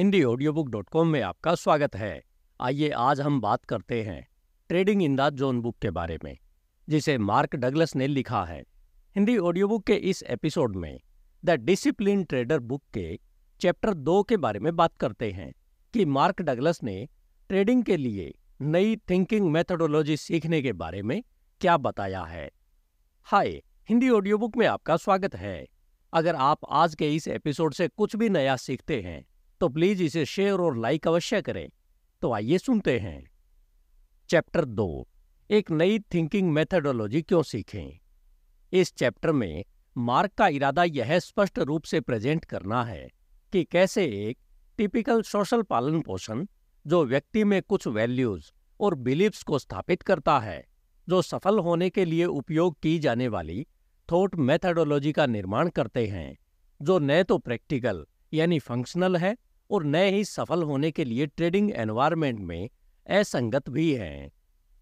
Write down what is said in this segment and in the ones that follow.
Hindi audio book dot com में आपका स्वागत है आइए आज हम बात करते हैं trading in the zone book के बारे में जिसे मार्क डगलस ने लिखा है हिंदी ऑडियो बुक के इस एपिसोड में द डिसिप्लिन ट्रेडर बुक के चैप्टर दो के बारे में बात करते हैं कि मार्क डगलस ने ट्रेडिंग के लिए नई थिंकिंग मेथडोलॉजी सीखने के बारे में क्या बताया है हाय हिंदी ऑडियो बुक में आपका स्वागत है अगर आप आज के इस एपिसोड से कुछ भी नया सीखते हैं तो प्लीज़ इसे शेयर और लाइक अवश्य करें तो आइए सुनते हैं चैप्टर दो एक नई थिंकिंग मेथडोलॉजी क्यों सीखें इस चैप्टर में मार्क का इरादा यह स्पष्ट रूप से प्रेजेंट करना है कि कैसे एक टिपिकल सोशल पालन पोषण जो व्यक्ति में कुछ वैल्यूज और बिलीव्स को स्थापित करता है जो सफल होने के लिए उपयोग की जाने वाली थॉट मेथडोलॉजी का निर्माण करते हैं जो न तो प्रैक्टिकल यानी फंक्शनल है और नए ही सफल होने के लिए ट्रेडिंग एनवायरमेंट में असंगत भी हैं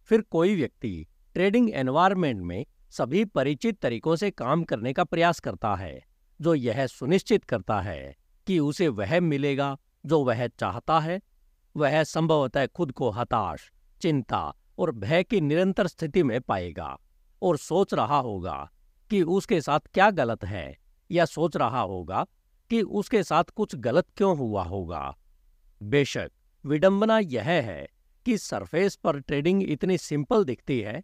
फिर कोई व्यक्ति ट्रेडिंग एनवायरमेंट में सभी परिचित तरीकों से काम करने का प्रयास करता है जो यह सुनिश्चित करता है कि उसे वह मिलेगा जो वह चाहता है वह संभवतः खुद को हताश चिंता और भय की निरंतर स्थिति में पाएगा और सोच रहा होगा कि उसके साथ क्या गलत है या सोच रहा होगा कि उसके साथ कुछ गलत क्यों हुआ होगा बेशक विडंबना यह है कि सरफेस पर ट्रेडिंग इतनी सिंपल दिखती है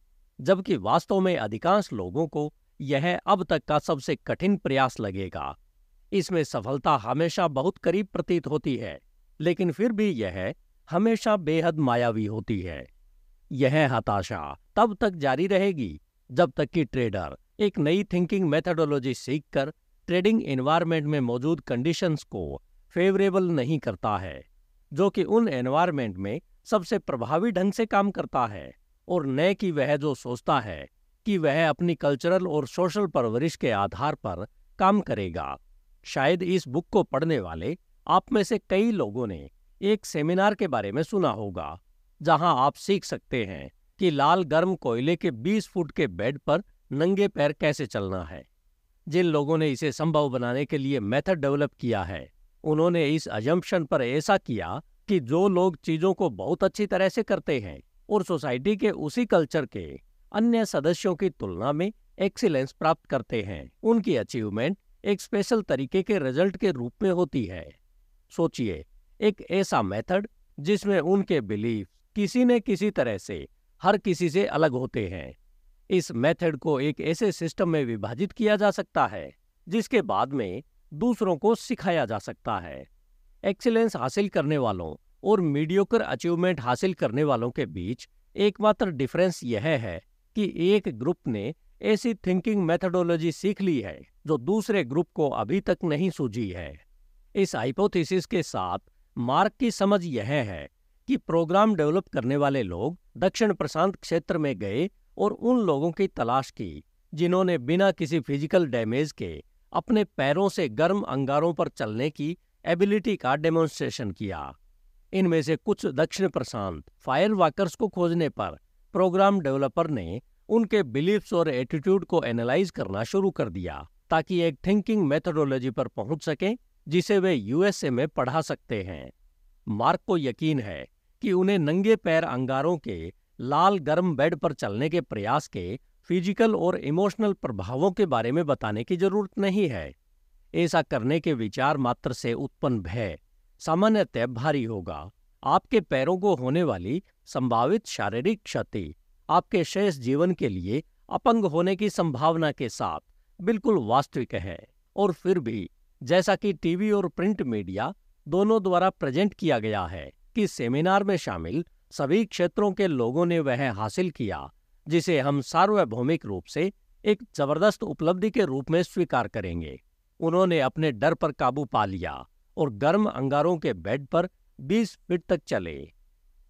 जबकि वास्तव में अधिकांश लोगों को यह अब तक का सबसे कठिन प्रयास लगेगा इसमें सफलता हमेशा बहुत करीब प्रतीत होती है लेकिन फिर भी यह हमेशा बेहद मायावी होती है यह हताशा तब तक जारी रहेगी जब तक कि ट्रेडर एक नई थिंकिंग मेथडोलॉजी सीखकर ट्रेडिंग एनवायरनमेंट में मौजूद कंडीशंस को फेवरेबल नहीं करता है जो कि उन एनवायरनमेंट में सबसे प्रभावी ढंग से काम करता है और नए की वह जो सोचता है कि वह अपनी कल्चरल और सोशल परवरिश के आधार पर काम करेगा शायद इस बुक को पढ़ने वाले आप में से कई लोगों ने एक सेमिनार के बारे में सुना होगा जहां आप सीख सकते हैं कि लाल गर्म कोयले के 20 फुट के बेड पर नंगे पैर कैसे चलना है जिन लोगों ने इसे संभव बनाने के लिए मेथड डेवलप किया है उन्होंने इस अजम्पशन पर ऐसा किया कि जो लोग चीज़ों को बहुत अच्छी तरह से करते हैं और सोसाइटी के उसी कल्चर के अन्य सदस्यों की तुलना में एक्सीलेंस प्राप्त करते हैं उनकी अचीवमेंट एक स्पेशल तरीके के रिजल्ट के रूप में होती है सोचिए एक ऐसा मेथड जिसमें उनके बिलीफ किसी न किसी तरह से हर किसी से अलग होते हैं इस मेथड को एक ऐसे सिस्टम में विभाजित किया जा सकता है जिसके बाद में दूसरों को सिखाया जा सकता है एक्सीलेंस हासिल करने वालों और मीडियोकर अचीवमेंट हासिल करने वालों के बीच एकमात्र डिफरेंस यह है कि एक ग्रुप ने ऐसी थिंकिंग मेथडोलॉजी सीख ली है जो दूसरे ग्रुप को अभी तक नहीं सूझी है इस हाइपोथेसिस के साथ मार्क की समझ यह है कि प्रोग्राम डेवलप करने वाले लोग दक्षिण प्रशांत क्षेत्र में गए और उन लोगों की तलाश की जिन्होंने बिना किसी फिजिकल डैमेज के अपने पैरों से गर्म अंगारों पर चलने की एबिलिटी का डेमोन्स्ट्रेशन किया इनमें से कुछ दक्षिण प्रशांत फायर वर्कर्स को खोजने पर प्रोग्राम डेवलपर ने उनके बिलीफ्स और एटीट्यूड को एनालाइज करना शुरू कर दिया ताकि एक थिंकिंग मेथडोलॉजी पर पहुंच सकें जिसे वे यूएसए में पढ़ा सकते हैं मार्क को यकीन है कि उन्हें नंगे पैर अंगारों के लाल गर्म बेड पर चलने के प्रयास के फिजिकल और इमोशनल प्रभावों के बारे में बताने की जरूरत नहीं है ऐसा करने के विचार मात्र से उत्पन्न भय सामान्यतः भारी होगा आपके पैरों को होने वाली संभावित शारीरिक क्षति आपके शेष जीवन के लिए अपंग होने की संभावना के साथ बिल्कुल वास्तविक है और फिर भी जैसा कि टीवी और प्रिंट मीडिया दोनों द्वारा प्रेजेंट किया गया है कि सेमिनार में शामिल सभी क्षेत्रों के लोगों ने वह हासिल किया जिसे हम सार्वभौमिक रूप से एक जबरदस्त उपलब्धि के रूप में स्वीकार करेंगे उन्होंने अपने डर पर काबू पा लिया और गर्म अंगारों के बेड पर 20 फीट तक चले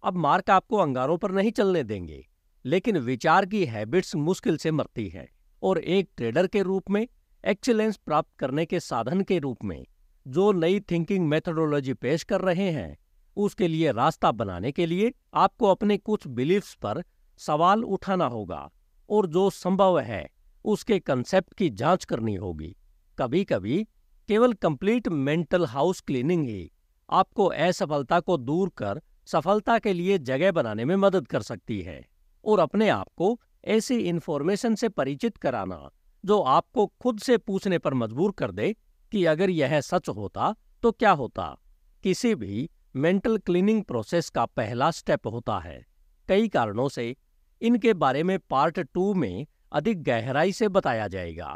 अब मार्क आपको अंगारों पर नहीं चलने देंगे लेकिन विचार की हैबिट्स मुश्किल से मरती है और एक ट्रेडर के रूप में एक्सीलेंस प्राप्त करने के साधन के रूप में जो नई थिंकिंग मेथडोलॉजी पेश कर रहे हैं उसके लिए रास्ता बनाने के लिए आपको अपने कुछ बिलीफ्स पर सवाल उठाना होगा और जो संभव है उसके कंसेप्ट की जांच करनी होगी कभी कभी केवल कंप्लीट मेंटल हाउस क्लीनिंग ही आपको असफलता को दूर कर सफलता के लिए जगह बनाने में मदद कर सकती है और अपने आप को ऐसी इन्फॉर्मेशन से परिचित कराना जो आपको खुद से पूछने पर मजबूर कर दे कि अगर यह सच होता तो क्या होता किसी भी मेंटल क्लीनिंग प्रोसेस का पहला स्टेप होता है कई कारणों से इनके बारे में पार्ट टू में अधिक गहराई से बताया जाएगा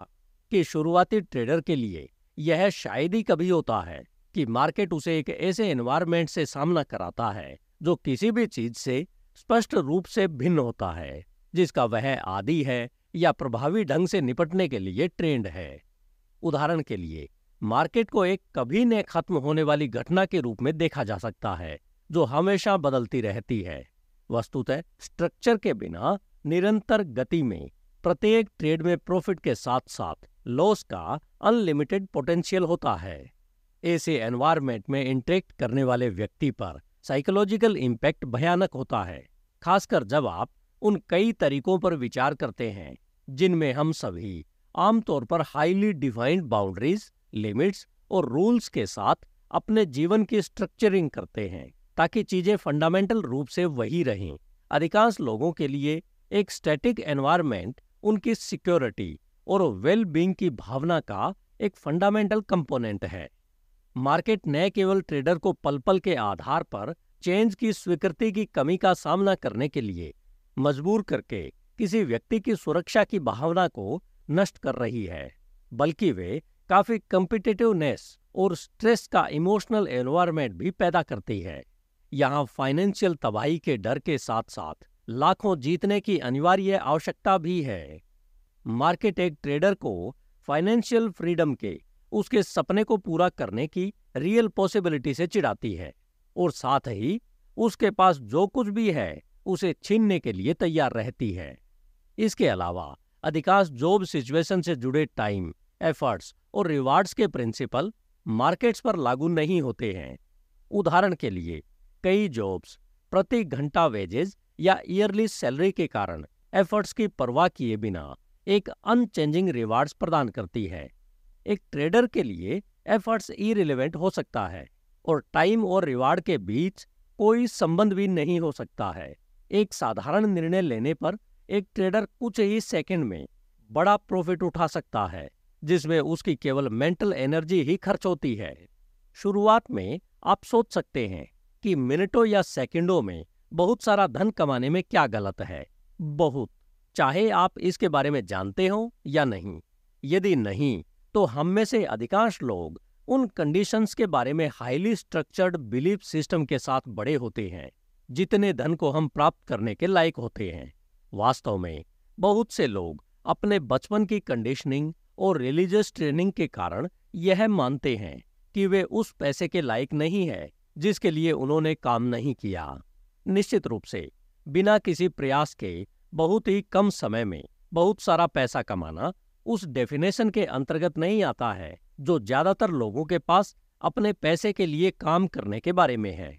कि शुरुआती ट्रेडर के लिए यह शायद ही कभी होता है कि मार्केट उसे एक ऐसे एनवायरमेंट से सामना कराता है जो किसी भी चीज से स्पष्ट रूप से भिन्न होता है जिसका वह आदि है या प्रभावी ढंग से निपटने के लिए ट्रेंड है उदाहरण के लिए मार्केट को एक कभी न खत्म होने वाली घटना के रूप में देखा जा सकता है जो हमेशा बदलती रहती है वस्तुतः स्ट्रक्चर के बिना निरंतर गति में प्रत्येक ट्रेड में प्रॉफिट के साथ साथ लॉस का अनलिमिटेड पोटेंशियल होता है ऐसे एनवायरमेंट में इंटरेक्ट करने वाले व्यक्ति पर साइकोलॉजिकल इम्पैक्ट भयानक होता है खासकर जब आप उन कई तरीकों पर विचार करते हैं जिनमें हम सभी आमतौर पर हाईली डिफाइंड बाउंड्रीज लिमिट्स और रूल्स के साथ अपने जीवन की स्ट्रक्चरिंग करते हैं ताकि चीज़ें फंडामेंटल रूप से वही रहें अधिकांश लोगों के लिए एक स्टैटिक एनवायरनमेंट उनकी सिक्योरिटी और वेल बींग की भावना का एक फंडामेंटल कंपोनेंट है मार्केट न केवल ट्रेडर को पल पल के आधार पर चेंज की स्वीकृति की कमी का सामना करने के लिए मजबूर करके किसी व्यक्ति की सुरक्षा की भावना को नष्ट कर रही है बल्कि वे काफ़ी कम्पिटेटिवनेस और स्ट्रेस का इमोशनल एनवायरमेंट भी पैदा करती है यहाँ फाइनेंशियल तबाही के डर के साथ साथ लाखों जीतने की अनिवार्य आवश्यकता भी है मार्केट एक ट्रेडर को फाइनेंशियल फ्रीडम के उसके सपने को पूरा करने की रियल पॉसिबिलिटी से चिढ़ाती है और साथ ही उसके पास जो कुछ भी है उसे छीनने के लिए तैयार रहती है इसके अलावा अधिकांश जॉब सिचुएशन से जुड़े टाइम एफर्ट्स और रिवार्ड्स के प्रिंसिपल मार्केट्स पर लागू नहीं होते हैं उदाहरण के लिए कई जॉब्स प्रति घंटा वेजेस या ईयरली सैलरी के कारण एफर्ट्स की परवाह किए बिना एक अनचेंजिंग रिवार्ड्स प्रदान करती है एक ट्रेडर के लिए एफर्ट्स इरिलेवेंट हो सकता है और टाइम और रिवार्ड के बीच कोई संबंध भी नहीं हो सकता है एक साधारण निर्णय लेने पर एक ट्रेडर कुछ ही सेकंड में बड़ा प्रॉफिट उठा सकता है जिसमें उसकी केवल मेंटल एनर्जी ही खर्च होती है शुरुआत में आप सोच सकते हैं कि मिनटों या सेकंडों में बहुत सारा धन कमाने में क्या गलत है बहुत चाहे आप इसके बारे में जानते हो या नहीं यदि नहीं तो हम में से अधिकांश लोग उन कंडीशंस के बारे में हाईली स्ट्रक्चर्ड बिलीफ सिस्टम के साथ बड़े होते हैं जितने धन को हम प्राप्त करने के लायक होते हैं वास्तव में बहुत से लोग अपने बचपन की कंडीशनिंग और रिलीजियस ट्रेनिंग के कारण यह मानते हैं कि वे उस पैसे के लायक नहीं है जिसके लिए उन्होंने काम नहीं किया निश्चित रूप से बिना किसी प्रयास के बहुत ही कम समय में बहुत सारा पैसा कमाना उस डेफिनेशन के अंतर्गत नहीं आता है जो ज्यादातर लोगों के पास अपने पैसे के लिए काम करने के बारे में है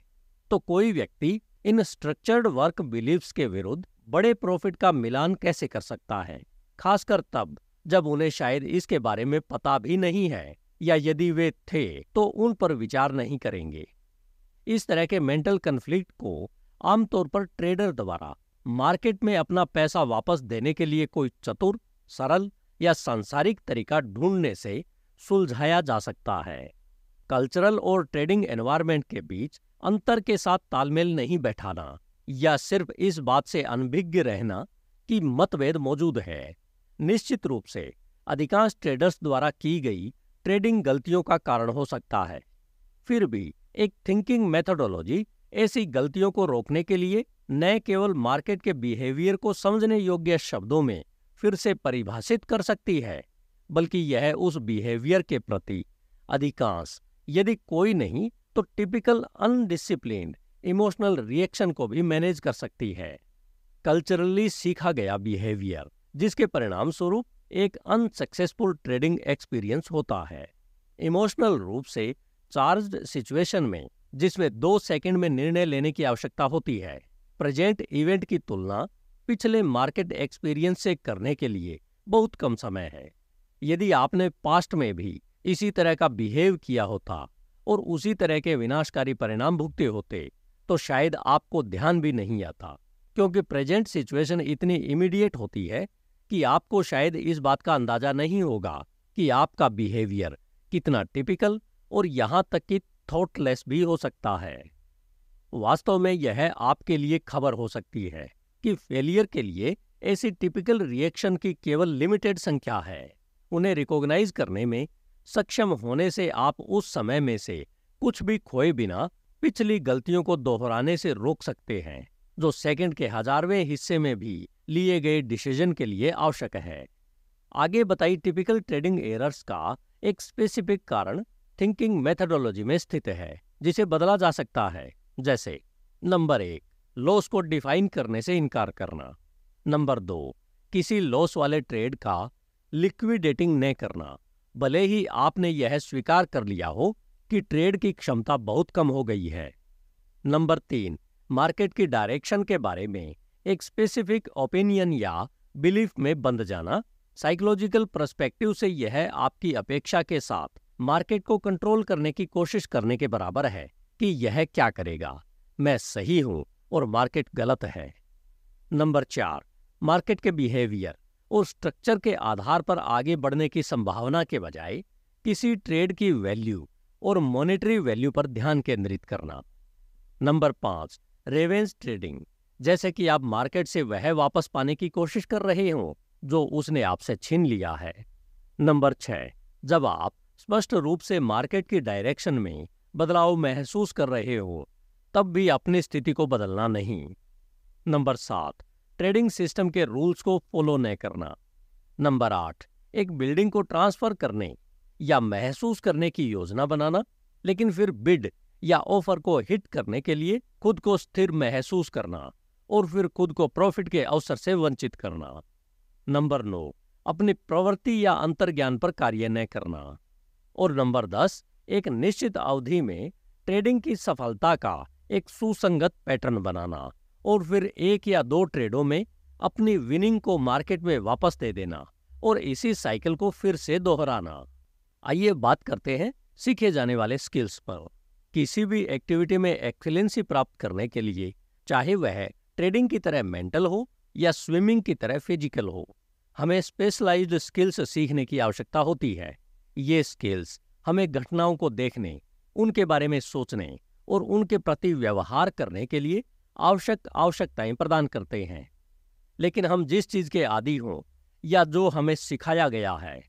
तो कोई व्यक्ति इन स्ट्रक्चर्ड वर्क बिलीव्स के विरुद्ध बड़े प्रॉफिट का मिलान कैसे कर सकता है खासकर तब जब उन्हें शायद इसके बारे में पता भी नहीं है या यदि वे थे तो उन पर विचार नहीं करेंगे इस तरह के मेंटल कन्फ्लिक्ट को आमतौर पर ट्रेडर द्वारा मार्केट में अपना पैसा वापस देने के लिए कोई चतुर सरल या सांसारिक तरीका ढूंढने से सुलझाया जा सकता है कल्चरल और ट्रेडिंग एनवायरमेंट के बीच अंतर के साथ तालमेल नहीं बैठाना या सिर्फ इस बात से अनभिज्ञ रहना कि मतभेद मौजूद है निश्चित रूप से अधिकांश ट्रेडर्स द्वारा की गई ट्रेडिंग गलतियों का कारण हो सकता है फिर भी एक थिंकिंग मेथडोलॉजी ऐसी गलतियों को रोकने के लिए न केवल मार्केट के बिहेवियर को समझने योग्य शब्दों में फिर से परिभाषित कर सकती है बल्कि यह उस बिहेवियर के प्रति अधिकांश यदि कोई नहीं तो टिपिकल अनडिसिप्लिन इमोशनल रिएक्शन को भी मैनेज कर सकती है कल्चरली सीखा गया बिहेवियर जिसके परिणाम स्वरूप एक अनसक्सेसफुल ट्रेडिंग एक्सपीरियंस होता है इमोशनल रूप से चार्ज्ड सिचुएशन में जिसमें दो सेकंड में निर्णय लेने की आवश्यकता होती है प्रेजेंट इवेंट की तुलना पिछले मार्केट एक्सपीरियंस से करने के लिए बहुत कम समय है यदि आपने पास्ट में भी इसी तरह का बिहेव किया होता और उसी तरह के विनाशकारी परिणाम भुगते होते तो शायद आपको ध्यान भी नहीं आता क्योंकि प्रेजेंट सिचुएशन इतनी इमीडिएट होती है कि आपको शायद इस बात का अंदाजा नहीं होगा कि आपका बिहेवियर कितना टिपिकल और यहां तक कि थॉटलेस भी हो सकता है वास्तव में यह आपके लिए खबर हो सकती है कि फेलियर के लिए ऐसी टिपिकल रिएक्शन की केवल लिमिटेड संख्या है उन्हें रिकॉग्नाइज करने में सक्षम होने से आप उस समय में से कुछ भी खोए बिना पिछली गलतियों को दोहराने से रोक सकते हैं जो सेकंड के हजारवें हिस्से में भी लिए गए डिसीजन के लिए आवश्यक है आगे बताई टिपिकल ट्रेडिंग एरर्स का एक स्पेसिफिक कारण थिंकिंग मेथडोलॉजी में स्थित है जिसे बदला जा सकता है जैसे नंबर एक लॉस को डिफाइन करने से इनकार करना नंबर दो किसी लॉस वाले ट्रेड का लिक्विडेटिंग न करना भले ही आपने यह स्वीकार कर लिया हो कि ट्रेड की क्षमता बहुत कम हो गई है नंबर तीन मार्केट की डायरेक्शन के बारे में एक स्पेसिफिक ओपिनियन या बिलीफ में बंध जाना साइकोलॉजिकल प्रस्पेक्टिव से यह आपकी अपेक्षा के साथ मार्केट को कंट्रोल करने की कोशिश करने के बराबर है कि यह क्या करेगा मैं सही हूं और मार्केट गलत है नंबर चार मार्केट के बिहेवियर और स्ट्रक्चर के आधार पर आगे बढ़ने की संभावना के बजाय किसी ट्रेड की वैल्यू और मॉनेटरी वैल्यू पर ध्यान केंद्रित करना नंबर पांच रेवेंस ट्रेडिंग जैसे कि आप मार्केट से वह वापस पाने की कोशिश कर रहे हो जो उसने आपसे छीन लिया है नंबर छः जब आप स्पष्ट रूप से मार्केट की डायरेक्शन में बदलाव महसूस कर रहे हो तब भी अपनी स्थिति को बदलना नहीं नंबर सात ट्रेडिंग सिस्टम के रूल्स को फॉलो न करना नंबर आठ एक बिल्डिंग को ट्रांसफर करने या महसूस करने की योजना बनाना लेकिन फिर बिड या ऑफर को हिट करने के लिए खुद को स्थिर महसूस करना और फिर खुद को प्रॉफिट के अवसर से वंचित करना नंबर नौ अपनी प्रवृत्ति या अंतर्ज्ञान पर कार्य न करना और नंबर दस एक निश्चित अवधि में ट्रेडिंग की सफलता का एक सुसंगत पैटर्न बनाना और फिर एक या दो ट्रेडों में अपनी विनिंग को मार्केट में वापस दे देना और इसी साइकिल को फिर से दोहराना आइए बात करते हैं सीखे जाने वाले स्किल्स पर किसी भी एक्टिविटी में एक्सीलेंसी प्राप्त करने के लिए चाहे वह ट्रेडिंग की तरह मेंटल हो या स्विमिंग की तरह फिजिकल हो हमें स्पेशलाइज्ड स्किल्स सीखने की आवश्यकता होती है ये स्किल्स हमें घटनाओं को देखने उनके बारे में सोचने और उनके प्रति व्यवहार करने के लिए आवश्यक आवश्यकताएं प्रदान करते हैं लेकिन हम जिस चीज़ के आदि हों या जो हमें सिखाया गया है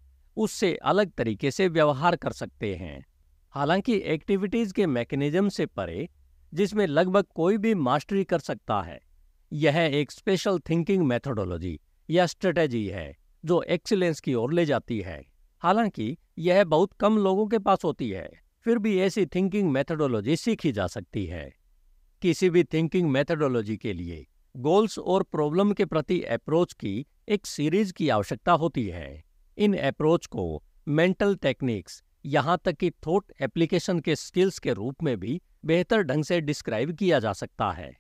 उससे अलग तरीके से व्यवहार कर सकते हैं हालांकि एक्टिविटीज़ के मैकेनिज्म से परे जिसमें लगभग कोई भी मास्टरी कर सकता है यह एक स्पेशल थिंकिंग मेथोडोलॉजी या स्ट्रेटेजी है जो एक्सीलेंस की ओर ले जाती है हालांकि यह बहुत कम लोगों के पास होती है फिर भी ऐसी थिंकिंग मेथोडोलॉजी सीखी जा सकती है किसी भी थिंकिंग मेथोडोलॉजी के लिए गोल्स और प्रॉब्लम के प्रति अप्रोच की एक सीरीज की आवश्यकता होती है इन अप्रोच को मेंटल टेक्निक्स यहां तक कि थोट एप्लीकेशन के स्किल्स के रूप में भी बेहतर ढंग से डिस्क्राइब किया जा सकता है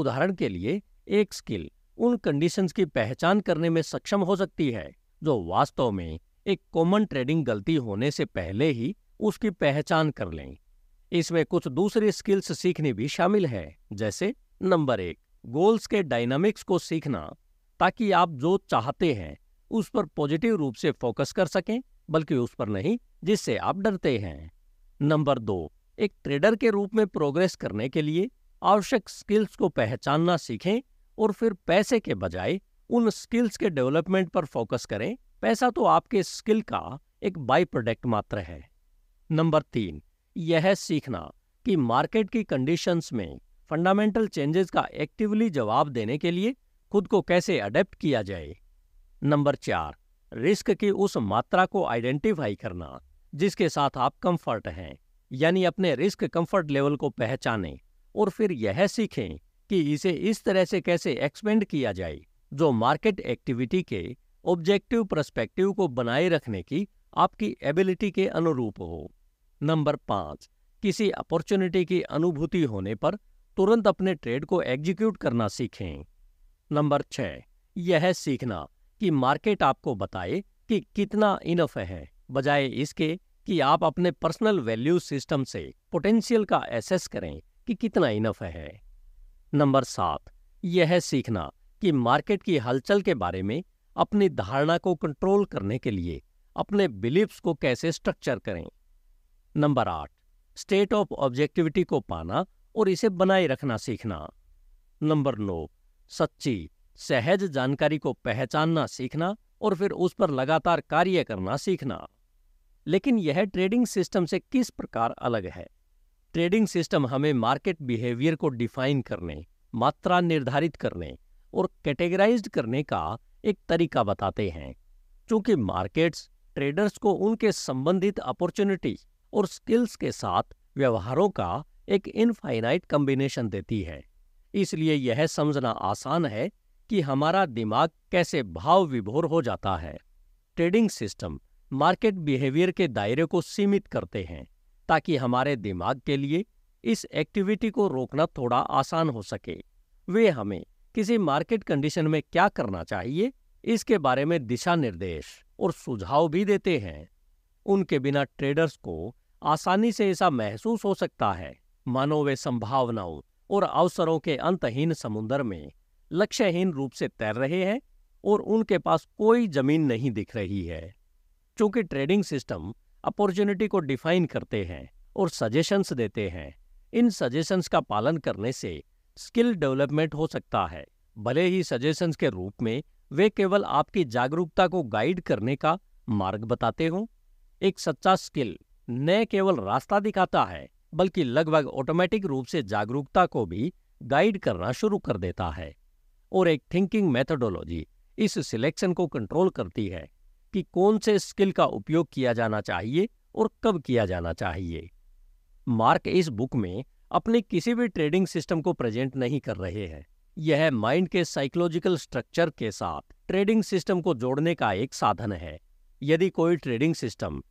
उदाहरण के लिए एक स्किल उन कंडीशंस की पहचान करने में सक्षम हो सकती है जो वास्तव में एक कॉमन ट्रेडिंग गलती होने से पहले ही उसकी पहचान कर लें इसमें कुछ दूसरी स्किल्स सीखनी भी शामिल है जैसे नंबर एक गोल्स के डायनामिक्स को सीखना ताकि आप जो चाहते हैं उस पर पॉजिटिव रूप से फोकस कर सकें बल्कि उस पर नहीं जिससे आप डरते हैं नंबर दो एक ट्रेडर के रूप में प्रोग्रेस करने के लिए आवश्यक स्किल्स को पहचानना सीखें और फिर पैसे के बजाय उन स्किल्स के डेवलपमेंट पर फोकस करें पैसा तो आपके स्किल का एक बाई प्रोडक्ट मात्र है नंबर तीन यह सीखना कि मार्केट की कंडीशंस में फंडामेंटल चेंजेस का एक्टिवली जवाब देने के लिए खुद को कैसे अडेप्ट किया जाए नंबर चार रिस्क की उस मात्रा को आइडेंटिफाई करना जिसके साथ आप कंफर्ट हैं यानी अपने रिस्क कंफर्ट लेवल को पहचानें और फिर यह सीखें कि इसे इस तरह से कैसे एक्सपेंड किया जाए जो मार्केट एक्टिविटी के ऑब्जेक्टिव प्रस्पेक्टिव को बनाए रखने की आपकी एबिलिटी के अनुरूप हो नंबर पाँच किसी अपॉर्चुनिटी की अनुभूति होने पर तुरंत अपने ट्रेड को एग्जीक्यूट करना सीखें नंबर छः यह सीखना कि मार्केट आपको बताए कि कितना इनफ है बजाय इसके कि आप अपने पर्सनल वैल्यू सिस्टम से पोटेंशियल का एसेस करें कि कितना इनफ है नंबर सात यह सीखना कि मार्केट की हलचल के बारे में अपनी धारणा को कंट्रोल करने के लिए अपने बिलीव्स को कैसे स्ट्रक्चर करें नंबर आठ स्टेट ऑफ ऑब्जेक्टिविटी को पाना और इसे बनाए रखना सीखना नंबर नौ सच्ची सहज जानकारी को पहचानना सीखना और फिर उस पर लगातार कार्य करना सीखना लेकिन यह ट्रेडिंग सिस्टम से किस प्रकार अलग है ट्रेडिंग सिस्टम हमें मार्केट बिहेवियर को डिफाइन करने मात्रा निर्धारित करने और कैटेगराइज करने का एक तरीका बताते हैं चूंकि मार्केट्स ट्रेडर्स को उनके संबंधित अपॉर्चुनिटी और स्किल्स के साथ व्यवहारों का एक इनफाइनाइट कम्बिनेशन देती है इसलिए यह समझना आसान है कि हमारा दिमाग कैसे भाव विभोर हो जाता है ट्रेडिंग सिस्टम मार्केट बिहेवियर के दायरे को सीमित करते हैं ताकि हमारे दिमाग के लिए इस एक्टिविटी को रोकना थोड़ा आसान हो सके वे हमें किसी मार्केट कंडीशन में क्या करना चाहिए इसके बारे में दिशा निर्देश और सुझाव भी देते हैं उनके बिना ट्रेडर्स को आसानी से ऐसा महसूस हो सकता है मानो वे संभावनाओं और अवसरों के अंतहीन समुद्र में लक्ष्यहीन रूप से तैर रहे हैं और उनके पास कोई जमीन नहीं दिख रही है चूंकि ट्रेडिंग सिस्टम अपॉर्चुनिटी को डिफाइन करते हैं और सजेशंस देते हैं इन सजेशंस का पालन करने से स्किल डेवलपमेंट हो सकता है भले ही सजेशंस के रूप में वे केवल आपकी जागरूकता को गाइड करने का मार्ग बताते हों एक सच्चा स्किल न केवल रास्ता दिखाता है बल्कि लगभग ऑटोमेटिक रूप से जागरूकता को भी गाइड करना शुरू कर देता है और एक थिंकिंग मेथडोलॉजी इस सिलेक्शन को कंट्रोल करती है कि कौन से स्किल का उपयोग किया जाना चाहिए और कब किया जाना चाहिए मार्क इस बुक में अपने किसी भी ट्रेडिंग सिस्टम को प्रेजेंट नहीं कर रहे हैं यह माइंड के साइकोलॉजिकल स्ट्रक्चर के साथ ट्रेडिंग सिस्टम को जोड़ने का एक साधन है यदि कोई ट्रेडिंग सिस्टम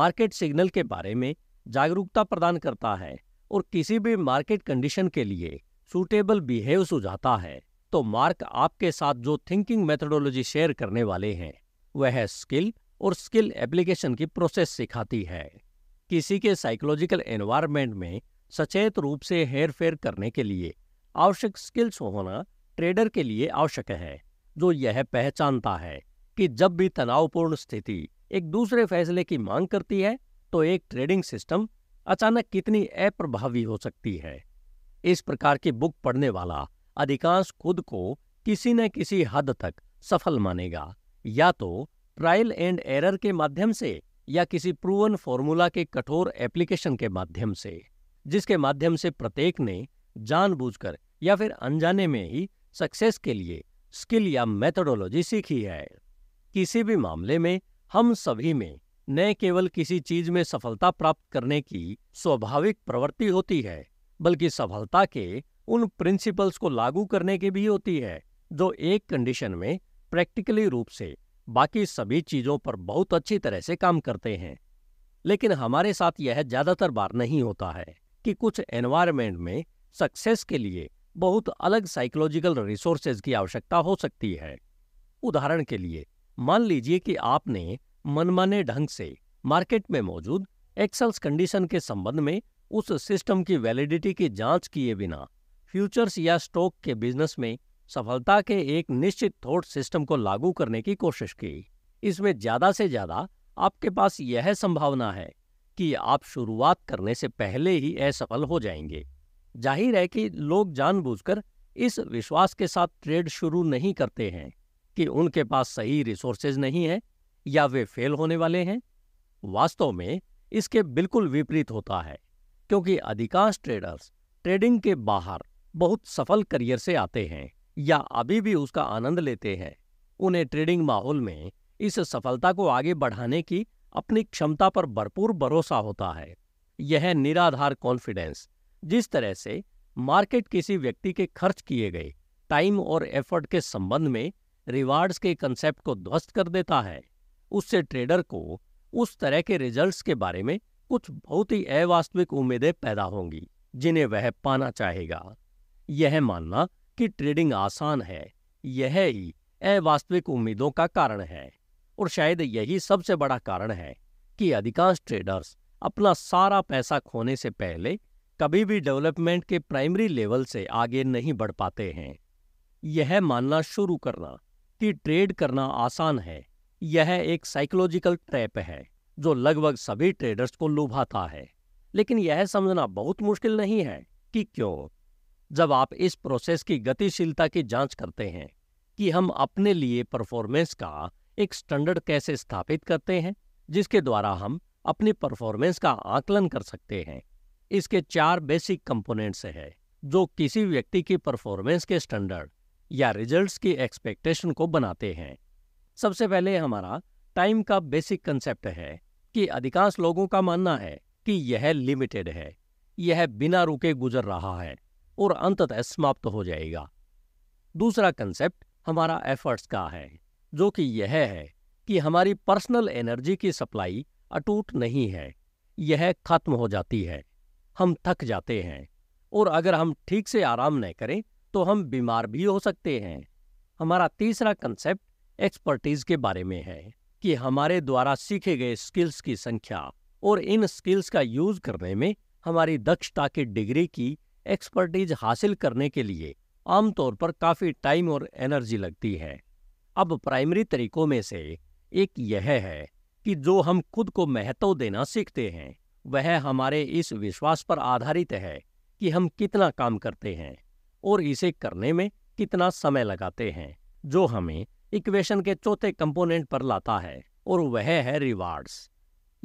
मार्केट सिग्नल के बारे में जागरूकता प्रदान करता है और किसी भी मार्केट कंडीशन के लिए सूटेबल बिहेव सुझाता है तो मार्क आपके साथ जो थिंकिंग मेथडोलॉजी शेयर करने वाले हैं वह स्किल और स्किल एप्लीकेशन की प्रोसेस सिखाती है किसी के साइकोलॉजिकल एनवायरनमेंट में सचेत रूप से हेर फेर करने के लिए आवश्यक स्किल्स होना ट्रेडर के लिए आवश्यक है जो यह पहचानता है कि जब भी तनावपूर्ण स्थिति एक दूसरे फैसले की मांग करती है तो एक ट्रेडिंग सिस्टम अचानक कितनी अप्रभावी हो सकती है इस प्रकार की बुक पढ़ने वाला अधिकांश खुद को किसी न किसी हद तक सफल मानेगा या तो ट्रायल एंड एरर के माध्यम से या किसी प्रूवन फॉर्मूला के कठोर एप्लीकेशन के माध्यम से जिसके माध्यम से प्रत्येक ने जानबूझकर या फिर अनजाने में ही सक्सेस के लिए स्किल या मेथोडोलॉजी सीखी है किसी भी मामले में हम सभी में न केवल किसी चीज में सफलता प्राप्त करने की स्वाभाविक प्रवृत्ति होती है बल्कि सफलता के उन प्रिंसिपल्स को लागू करने की भी होती है जो एक कंडीशन में प्रैक्टिकली रूप से बाकी सभी चीज़ों पर बहुत अच्छी तरह से काम करते हैं लेकिन हमारे साथ यह ज़्यादातर बार नहीं होता है कि कुछ एनवायरमेंट में सक्सेस के लिए बहुत अलग साइकोलॉजिकल रिसोर्सेज की आवश्यकता हो सकती है उदाहरण के लिए मान लीजिए कि आपने मनमाने ढंग से मार्केट में मौजूद एक्सल्स कंडीशन के संबंध में उस सिस्टम की वैलिडिटी की जांच किए बिना फ्यूचर्स या स्टॉक के बिजनेस में सफलता के एक निश्चित थॉट सिस्टम को लागू करने की कोशिश की इसमें ज़्यादा से ज़्यादा आपके पास यह संभावना है कि आप शुरुआत करने से पहले ही असफल हो जाएंगे जाहिर है कि लोग जानबूझकर इस विश्वास के साथ ट्रेड शुरू नहीं करते हैं कि उनके पास सही रिसोर्सेज नहीं है या वे फेल होने वाले हैं वास्तव में इसके बिल्कुल विपरीत होता है क्योंकि अधिकांश ट्रेडर्स ट्रेडिंग के बाहर बहुत सफल करियर से आते हैं या अभी भी उसका आनंद लेते हैं उन्हें ट्रेडिंग माहौल में इस सफलता को आगे बढ़ाने की अपनी क्षमता पर भरपूर भरोसा होता है यह निराधार कॉन्फिडेंस जिस तरह से मार्केट किसी व्यक्ति के खर्च किए गए टाइम और एफर्ट के संबंध में रिवार्ड्स के कंसेप्ट को ध्वस्त कर देता है उससे ट्रेडर को उस तरह के रिजल्ट्स के बारे में कुछ बहुत ही अवास्तविक उम्मीदें पैदा होंगी जिन्हें वह पाना चाहेगा यह मानना कि ट्रेडिंग आसान है यह ही अवास्तविक उम्मीदों का कारण है और शायद यही सबसे बड़ा कारण है कि अधिकांश ट्रेडर्स अपना सारा पैसा खोने से पहले कभी भी डेवलपमेंट के प्राइमरी लेवल से आगे नहीं बढ़ पाते हैं यह मानना शुरू करना कि ट्रेड करना आसान है यह एक साइकोलॉजिकल ट्रैप है जो लगभग सभी ट्रेडर्स को लुभाता है लेकिन यह समझना बहुत मुश्किल नहीं है कि क्यों जब आप इस प्रोसेस की गतिशीलता की जांच करते हैं कि हम अपने लिए परफॉर्मेंस का एक स्टैंडर्ड कैसे स्थापित करते हैं जिसके द्वारा हम अपनी परफॉर्मेंस का आकलन कर सकते हैं इसके चार बेसिक कंपोनेंट्स हैं जो किसी व्यक्ति की परफॉर्मेंस के स्टैंडर्ड या रिजल्ट्स की एक्सपेक्टेशन को बनाते हैं सबसे पहले हमारा टाइम का बेसिक कंसेप्ट है कि अधिकांश लोगों का मानना है कि यह लिमिटेड है यह बिना रुके गुजर रहा है और अंततः समाप्त हो जाएगा दूसरा कंसेप्ट हमारा एफर्ट्स का है जो कि यह है कि हमारी पर्सनल एनर्जी की सप्लाई अटूट नहीं है यह खत्म हो जाती है हम थक जाते हैं और अगर हम ठीक से आराम न करें तो हम बीमार भी हो सकते हैं हमारा तीसरा कंसेप्ट एक्सपर्टीज के बारे में है कि हमारे द्वारा सीखे गए स्किल्स की संख्या और इन स्किल्स का यूज करने में हमारी दक्षता की डिग्री की एक्सपर्टीज हासिल करने के लिए आमतौर पर काफ़ी टाइम और एनर्जी लगती है अब प्राइमरी तरीकों में से एक यह है कि जो हम खुद को महत्व देना सीखते हैं वह हमारे इस विश्वास पर आधारित है कि हम कितना काम करते हैं और इसे करने में कितना समय लगाते हैं जो हमें इक्वेशन के चौथे कंपोनेंट पर लाता है और वह है रिवार्ड्स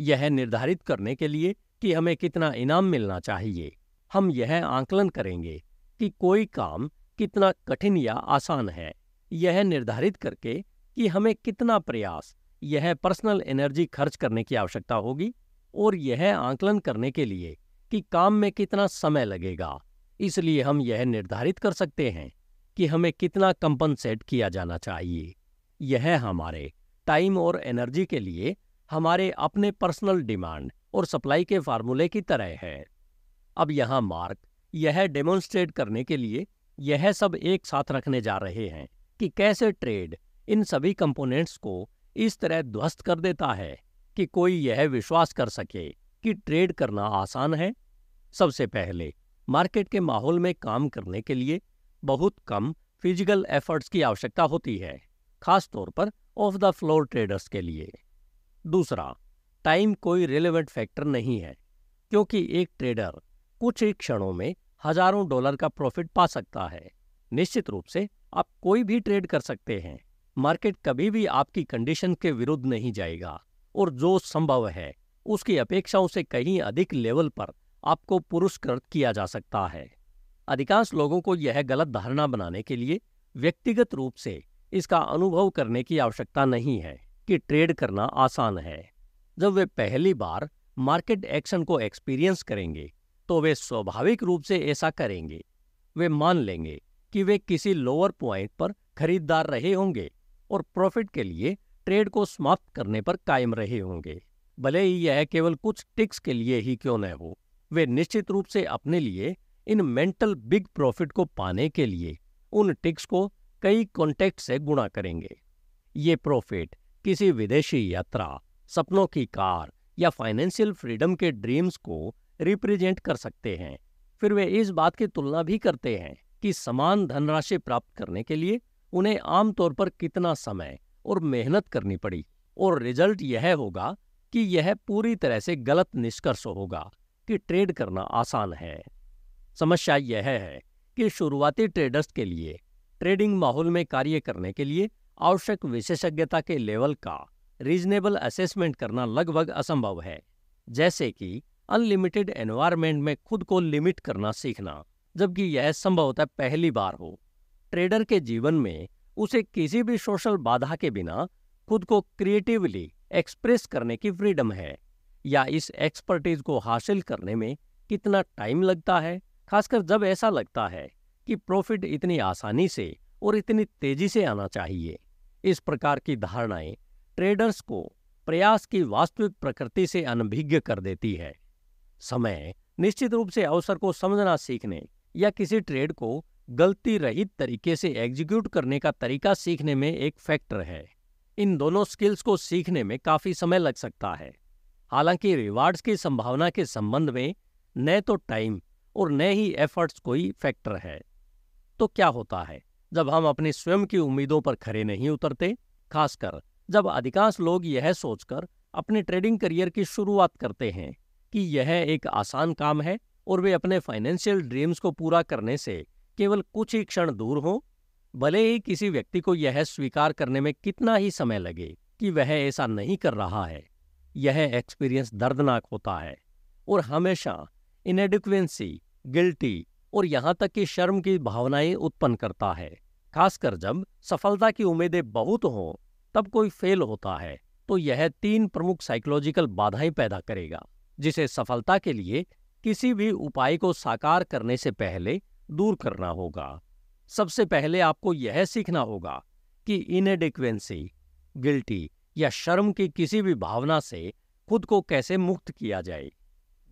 यह निर्धारित करने के लिए कि हमें कितना इनाम मिलना चाहिए हम यह आकलन करेंगे कि कोई काम कितना कठिन या आसान है यह निर्धारित करके कि हमें कितना प्रयास यह पर्सनल एनर्जी खर्च करने की आवश्यकता होगी और यह आंकलन करने के लिए कि काम में कितना समय लगेगा इसलिए हम यह निर्धारित कर सकते हैं कि हमें कितना कंपनसेट किया जाना चाहिए यह हमारे टाइम और एनर्जी के लिए हमारे अपने पर्सनल डिमांड और सप्लाई के फार्मूले की तरह है अब यहाँ मार्क यह डेमोन्स्ट्रेट करने के लिए यह सब एक साथ रखने जा रहे हैं कि कैसे ट्रेड इन सभी कंपोनेंट्स को इस तरह ध्वस्त कर देता है कि कोई यह विश्वास कर सके कि ट्रेड करना आसान है सबसे पहले मार्केट के माहौल में काम करने के लिए बहुत कम फिजिकल एफर्ट्स की आवश्यकता होती है खास तौर पर ऑफ द फ्लोर ट्रेडर्स के लिए दूसरा टाइम कोई रिलेवेंट फैक्टर नहीं है क्योंकि एक ट्रेडर कुछ ही क्षणों में हजारों डॉलर का प्रॉफिट पा सकता है निश्चित रूप से आप कोई भी ट्रेड कर सकते हैं मार्केट कभी भी आपकी कंडीशन के विरुद्ध नहीं जाएगा और जो संभव है उसकी अपेक्षाओं से कहीं अधिक लेवल पर आपको पुरस्कृत किया जा सकता है अधिकांश लोगों को यह गलत धारणा बनाने के लिए व्यक्तिगत रूप से इसका अनुभव करने की आवश्यकता नहीं है कि ट्रेड करना आसान है जब वे पहली बार मार्केट एक्शन को एक्सपीरियंस करेंगे तो वे स्वाभाविक रूप से ऐसा करेंगे वे मान लेंगे कि वे किसी लोअर पॉइंट पर खरीदार रहे होंगे और प्रॉफिट के लिए ट्रेड को समाप्त करने पर कायम रहे होंगे भले ही यह केवल कुछ टिक्स के लिए ही क्यों न हो वे निश्चित रूप से अपने लिए इन मेंटल बिग प्रॉफिट को पाने के लिए उन टिक्स को कई कॉन्टेक्ट से गुणा करेंगे ये प्रॉफिट किसी विदेशी यात्रा सपनों की कार या फाइनेंशियल फ्रीडम के ड्रीम्स को रिप्रेजेंट कर सकते हैं फिर वे इस बात की तुलना भी करते हैं कि समान धनराशि प्राप्त करने के लिए उन्हें आमतौर पर कितना समय और मेहनत करनी पड़ी और रिजल्ट यह होगा कि यह पूरी तरह से गलत निष्कर्ष होगा कि ट्रेड करना आसान है समस्या यह है कि शुरुआती ट्रेडर्स के लिए ट्रेडिंग माहौल में कार्य करने के लिए आवश्यक विशेषज्ञता के लेवल का रीजनेबल असेसमेंट करना लगभग असंभव है जैसे कि अनलिमिटेड एनवायरमेंट में खुद को लिमिट करना सीखना जबकि यह संभवतः पहली बार हो ट्रेडर के जीवन में उसे किसी भी सोशल बाधा के बिना खुद को क्रिएटिवली एक्सप्रेस करने की फ्रीडम है या इस एक्सपर्टीज को हासिल करने में कितना टाइम लगता है खासकर जब ऐसा लगता है कि प्रॉफिट इतनी आसानी से और इतनी तेजी से आना चाहिए इस प्रकार की धारणाएं ट्रेडर्स को प्रयास की वास्तविक प्रकृति से अनभिज्ञ कर देती है समय निश्चित रूप से अवसर को समझना सीखने या किसी ट्रेड को गलती रहित तरीके से एग्जीक्यूट करने का तरीका सीखने में एक फैक्टर है इन दोनों स्किल्स को सीखने में काफ़ी समय लग सकता है हालांकि रिवार्ड्स की संभावना के संबंध में न तो टाइम और न ही एफर्ट्स कोई फैक्टर है तो क्या होता है जब हम अपने स्वयं की उम्मीदों पर खरे नहीं उतरते खासकर जब अधिकांश लोग यह सोचकर अपने ट्रेडिंग करियर की शुरुआत करते हैं कि यह एक आसान काम है और वे अपने फाइनेंशियल ड्रीम्स को पूरा करने से केवल कुछ ही क्षण दूर हों भले ही किसी व्यक्ति को यह स्वीकार करने में कितना ही समय लगे कि वह ऐसा नहीं कर रहा है यह एक्सपीरियंस दर्दनाक होता है और हमेशा इनएडिक्वेंसी गिल्टी और यहां तक कि शर्म की भावनाएं उत्पन्न करता है खासकर जब सफलता की उम्मीदें बहुत हों तब कोई फेल होता है तो यह तीन प्रमुख साइकोलॉजिकल बाधाएं पैदा करेगा जिसे सफलता के लिए किसी भी उपाय को साकार करने से पहले दूर करना होगा सबसे पहले आपको यह सीखना होगा कि इनएडिक्वेंसी गिल्टी या शर्म की किसी भी भावना से खुद को कैसे मुक्त किया जाए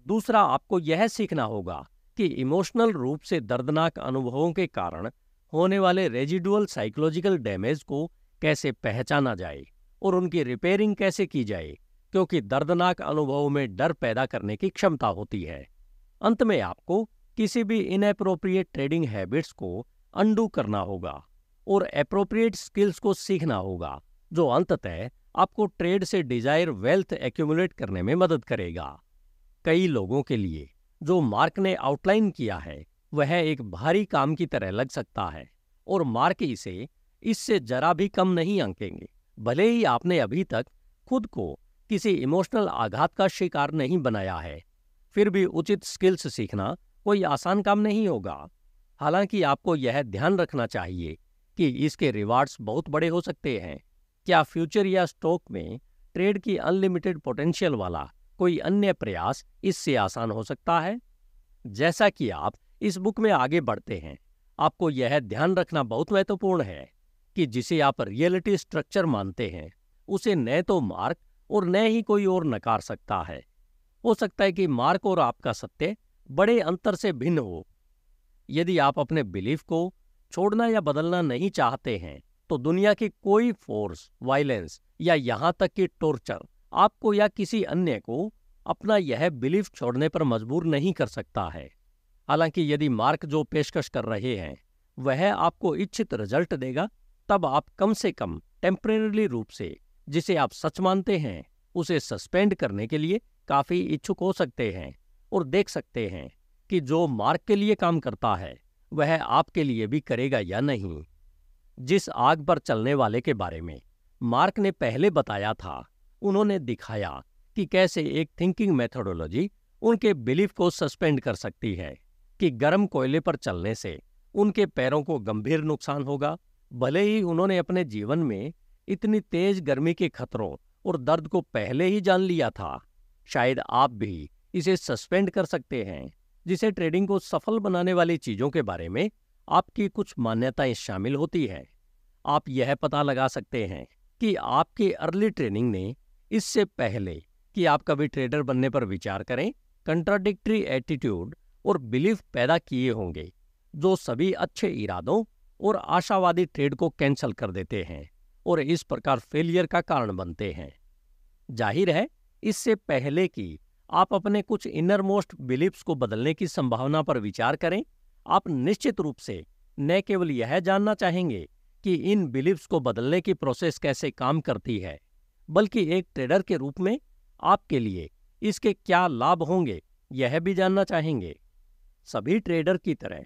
दूसरा आपको यह सीखना होगा कि इमोशनल रूप से दर्दनाक अनुभवों के कारण होने वाले रेजिडुअल साइकोलॉजिकल डैमेज को कैसे पहचाना जाए और उनकी रिपेयरिंग कैसे की जाए क्योंकि दर्दनाक अनुभवों में डर पैदा करने की क्षमता होती है अंत में आपको किसी भी इनएप्रोप्रिएट ट्रेडिंग हैबिट्स को अंडू करना होगा और अप्रोप्रिएट स्किल्स को सीखना होगा जो अंततः आपको ट्रेड से डिजायर वेल्थ एक्यूमुलेट करने में मदद करेगा कई लोगों के लिए जो मार्क ने आउटलाइन किया है वह एक भारी काम की तरह लग सकता है और मार्क इसे इससे जरा भी कम नहीं अंकेंगे भले ही आपने अभी तक खुद को किसी इमोशनल आघात का शिकार नहीं बनाया है फिर भी उचित स्किल्स सीखना कोई आसान काम नहीं होगा हालांकि आपको यह ध्यान रखना चाहिए कि इसके रिवार्ड्स बहुत बड़े हो सकते हैं क्या फ्यूचर या स्टॉक में ट्रेड की अनलिमिटेड पोटेंशियल वाला कोई अन्य प्रयास इससे आसान हो सकता है जैसा कि आप इस बुक में आगे बढ़ते हैं आपको यह ध्यान रखना बहुत महत्वपूर्ण है कि जिसे आप रियलिटी स्ट्रक्चर मानते हैं उसे न तो मार्क और न ही कोई और नकार सकता है हो सकता है कि मार्क और आपका सत्य बड़े अंतर से भिन्न हो यदि आप अपने बिलीफ को छोड़ना या बदलना नहीं चाहते हैं तो दुनिया की कोई फोर्स वायलेंस या यहां तक कि टॉर्चर आपको या किसी अन्य को अपना यह बिलीफ छोड़ने पर मजबूर नहीं कर सकता है हालांकि यदि मार्क जो पेशकश कर रहे हैं वह आपको इच्छित रिजल्ट देगा तब आप कम से कम टेम्परेली रूप से जिसे आप सच मानते हैं उसे सस्पेंड करने के लिए काफ़ी इच्छुक हो सकते हैं और देख सकते हैं कि जो मार्ग के लिए काम करता है वह आपके लिए भी करेगा या नहीं जिस आग पर चलने वाले के बारे में मार्क ने पहले बताया था उन्होंने दिखाया कि कैसे एक थिंकिंग मेथोडोलॉजी उनके बिलीफ को सस्पेंड कर सकती है कि गर्म कोयले पर चलने से उनके पैरों को गंभीर नुकसान होगा भले ही उन्होंने अपने जीवन में इतनी तेज गर्मी के खतरों और दर्द को पहले ही जान लिया था शायद आप भी इसे सस्पेंड कर सकते हैं जिसे ट्रेडिंग को सफल बनाने वाली चीज़ों के बारे में आपकी कुछ मान्यताएं शामिल होती हैं आप यह पता लगा सकते हैं कि आपकी अर्ली ट्रेनिंग ने इससे पहले कि आप कभी ट्रेडर बनने पर विचार करें कंट्राडिक्टरी एटीट्यूड और बिलीफ पैदा किए होंगे जो सभी अच्छे इरादों और आशावादी ट्रेड को कैंसिल कर देते हैं और इस प्रकार फेलियर का कारण बनते हैं जाहिर है इससे पहले कि आप अपने कुछ इनर मोस्ट बिलीव्स को बदलने की संभावना पर विचार करें आप निश्चित रूप से न केवल यह जानना चाहेंगे कि इन बिलीप्स को बदलने की प्रोसेस कैसे काम करती है बल्कि एक ट्रेडर के रूप में आपके लिए इसके क्या लाभ होंगे यह भी जानना चाहेंगे सभी ट्रेडर की तरह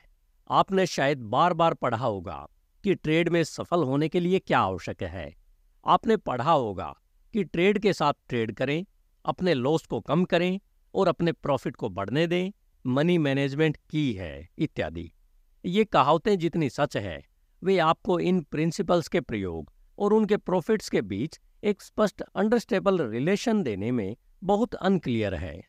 आपने शायद बार बार पढ़ा होगा कि ट्रेड में सफल होने के लिए क्या आवश्यक है आपने पढ़ा होगा कि ट्रेड के साथ ट्रेड करें अपने लॉस को कम करें और अपने प्रॉफिट को बढ़ने दें मनी मैनेजमेंट की है इत्यादि ये कहावतें जितनी सच है वे आपको इन प्रिंसिपल्स के प्रयोग और उनके प्रॉफिट्स के बीच एक स्पष्ट अंडरस्टेबल रिलेशन देने में बहुत अनक्लियर है